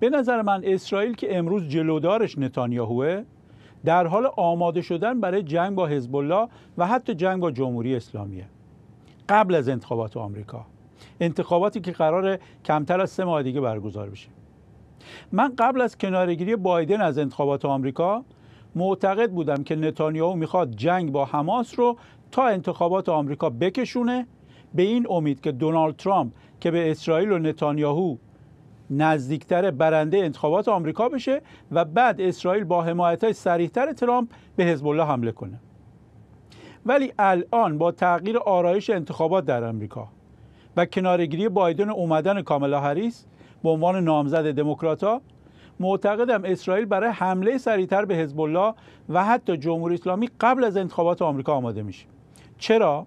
به نظر من اسرائیل که امروز جلودارش نتانیاهوه در حال آماده شدن برای جنگ با حزب الله و حتی جنگ با جمهوری اسلامیه قبل از انتخابات آمریکا انتخاباتی که قرار کمتر از سه ماه دیگه برگزار بشه من قبل از کنارگیری بایدن از انتخابات آمریکا معتقد بودم که نتانیاهو میخواد جنگ با حماس رو تا انتخابات آمریکا بکشونه به این امید که دونالد ترامپ که به اسرائیل و نتانیاهو نزدیکتر برنده انتخابات آمریکا بشه و بعد اسرائیل با حمایت های سریحتر ترامپ به حزب الله حمله کنه ولی الان با تغییر آرایش انتخابات در آمریکا و کنارگیری بایدن اومدن کاملا هریس به عنوان نامزد دموکراتها معتقدم اسرائیل برای حمله سریعتر به حزب الله و حتی جمهوری اسلامی قبل از انتخابات آمریکا آماده میشه چرا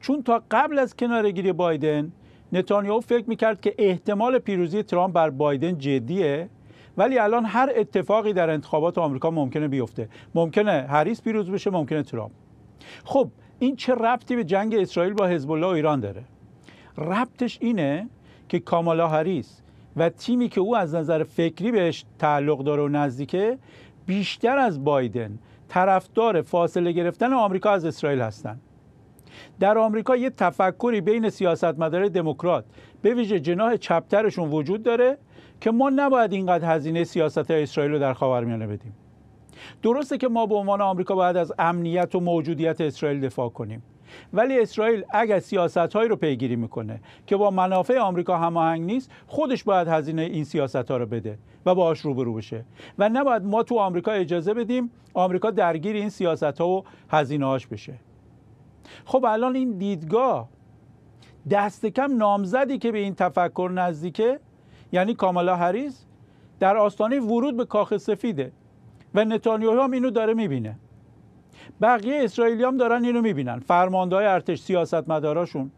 چون تا قبل از کنارگیری بایدن نتانیاهو فکر میکرد که احتمال پیروزی ترامپ بر بایدن جدیه ولی الان هر اتفاقی در انتخابات آمریکا ممکنه بیفته ممکنه هریس پیروز بشه ممکنه ترامپ خب این چه ربطی به جنگ اسرائیل با حزب الله و ایران داره ربطش اینه که کامالا هریس و تیمی که او از نظر فکری بهش تعلق داره و نزدیکه بیشتر از بایدن طرفدار فاصله گرفتن آمریکا از اسرائیل هستند در آمریکا یه تفکری بین سیاستمدارای دموکرات به ویژه جناح چپترشون وجود داره که ما نباید اینقدر هزینه سیاست اسرائیل رو در خاورمیانه بدیم درسته که ما به عنوان آمریکا باید از امنیت و موجودیت اسرائیل دفاع کنیم ولی اسرائیل اگر سیاست هایی رو پیگیری میکنه که با منافع آمریکا هماهنگ نیست خودش باید هزینه این سیاست ها رو بده و باهاش روبرو بشه و نباید ما تو آمریکا اجازه بدیم آمریکا درگیر این سیاست ها و هزینه بشه خب الان این دیدگاه دست کم نامزدی که به این تفکر نزدیکه یعنی کامالا هریس در آستانه ورود به کاخ سفیده و نتانیاهو هم اینو داره میبینه بقیه اسرائیلی هم دارن اینو میبینن های ارتش سیاست سیاستمداراشون